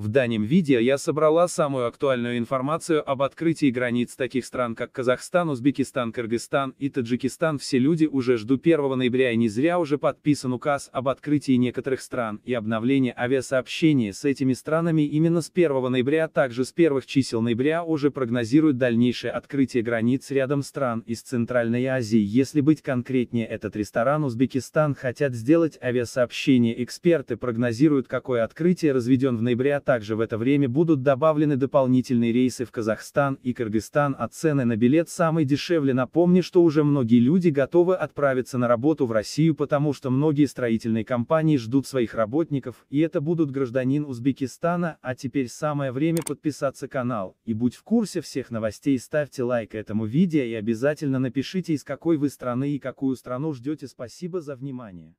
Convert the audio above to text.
В данном видео я собрала самую актуальную информацию об открытии границ таких стран, как Казахстан, Узбекистан, Кыргызстан и Таджикистан. Все люди уже ждут 1 ноября и не зря уже подписан указ об открытии некоторых стран и обновлении авиасообщения с этими странами именно с 1 ноября, также с первых чисел ноября уже прогнозируют дальнейшее открытие границ рядом стран из Центральной Азии. Если быть конкретнее, этот ресторан Узбекистан хотят сделать авиасообщение. Эксперты прогнозируют, какое открытие разведен в ноябре а также в это время будут добавлены дополнительные рейсы в Казахстан и Кыргызстан, а цены на билет самые дешевле. Напомню, что уже многие люди готовы отправиться на работу в Россию, потому что многие строительные компании ждут своих работников, и это будут гражданин Узбекистана, а теперь самое время подписаться канал, и будь в курсе всех новостей, ставьте лайк этому видео и обязательно напишите из какой вы страны и какую страну ждете. Спасибо за внимание.